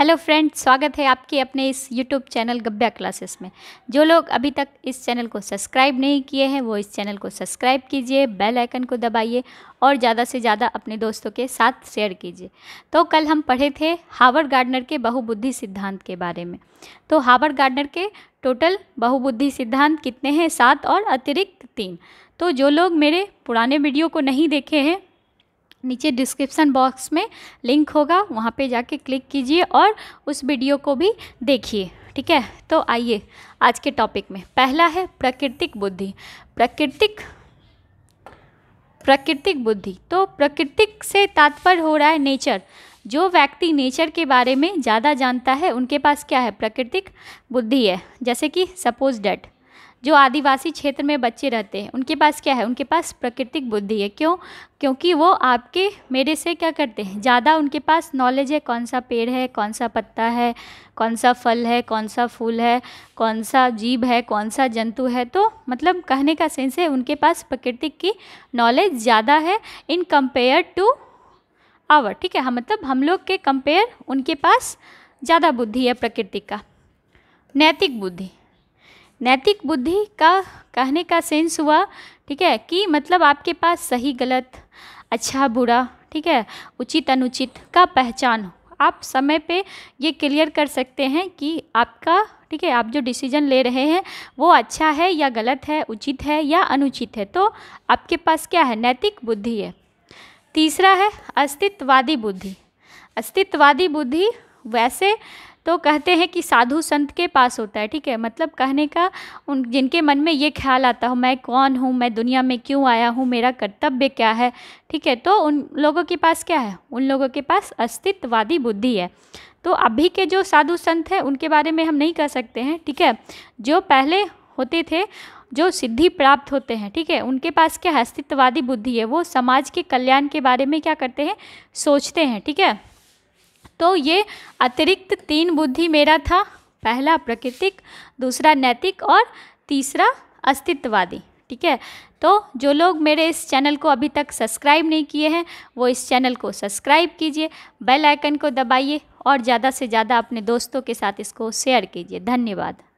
hello friend स्वागत है आपके अपने इस यूट्यूब चैनल गब्या क्लासेस में जो लोग अभी तक इस चैनल को सब्सक्राइब नहीं किए हैं वो इस चैनल को सब्सक्राइब कीजिए बेल आइकन को दबाइए और ज़्यादा से ज़्यादा अपने दोस्तों के साथ शेयर कीजिए तो कल हम पढ़े थे हावर गार्डनर के बहुबुद्धि सिद्धांत के बारे में तो हावर गार्डनर के टोटल बहुबुद्धि सिद्धांत कितने हैं सात और अतिरिक्त तीन तो जो लोग मेरे पुराने वीडियो को नहीं देखे हैं नीचे डिस्क्रिप्सन बॉक्स में लिंक होगा वहाँ पे जाके क्लिक कीजिए और उस वीडियो को भी देखिए ठीक है तो आइए आज के टॉपिक में पहला है प्राकृतिक बुद्धि प्राकृतिक प्राकृतिक बुद्धि तो प्राकृतिक से तात्पर्य हो रहा है नेचर जो व्यक्ति नेचर के बारे में ज़्यादा जानता है उनके पास क्या है प्राकृतिक बुद्धि है जैसे कि सपोज डेट जो आदिवासी क्षेत्र में बच्चे रहते हैं उनके पास क्या है उनके पास प्राकृतिक बुद्धि है क्यों क्योंकि वो आपके मेरे से क्या करते हैं ज़्यादा उनके पास नॉलेज है कौन सा पेड़ है कौन सा पत्ता है कौन सा फल है कौन सा फूल है कौन सा जीव है कौन सा जंतु है तो मतलब कहने का सेंस है उनके पास प्रकृतिक की नॉलेज ज़्यादा है इन कंपेयर टू आवर ठीक है हम हाँ, मतलब हम लोग के कंपेयर उनके पास ज़्यादा बुद्धि है प्रकृति का नैतिक बुद्धि नैतिक बुद्धि का कहने का सेंस हुआ ठीक है कि मतलब आपके पास सही गलत अच्छा बुरा ठीक है उचित अनुचित का पहचान आप समय पे ये क्लियर कर सकते हैं कि आपका ठीक है आप जो डिसीजन ले रहे हैं वो अच्छा है या गलत है उचित है या अनुचित है तो आपके पास क्या है नैतिक बुद्धि है तीसरा है अस्तित्ववादी बुद्धि अस्तित्ववादी बुद्धि वैसे तो कहते हैं कि साधु संत के पास होता है ठीक है मतलब कहने का उन जिनके मन में ये ख्याल आता हो मैं कौन हूँ मैं दुनिया में क्यों आया हूँ मेरा कर्तव्य क्या है ठीक है तो उन लोगों के पास क्या है उन लोगों के पास अस्तित्ववादी बुद्धि है तो अभी के जो साधु संत हैं उनके बारे में हम नहीं कह सकते हैं ठीक है जो पहले होते थे जो सिद्धि प्राप्त होते हैं ठीक है उनके पास क्या अस्तित्ववादी बुद्धि है वो समाज के कल्याण के बारे में क्या करते हैं सोचते हैं ठीक है तो ये अतिरिक्त तीन बुद्धि मेरा था पहला प्राकृतिक दूसरा नैतिक और तीसरा अस्तित्ववादी ठीक है तो जो लोग मेरे इस चैनल को अभी तक सब्सक्राइब नहीं किए हैं वो इस चैनल को सब्सक्राइब कीजिए बेल आइकन को दबाइए और ज़्यादा से ज़्यादा अपने दोस्तों के साथ इसको शेयर कीजिए धन्यवाद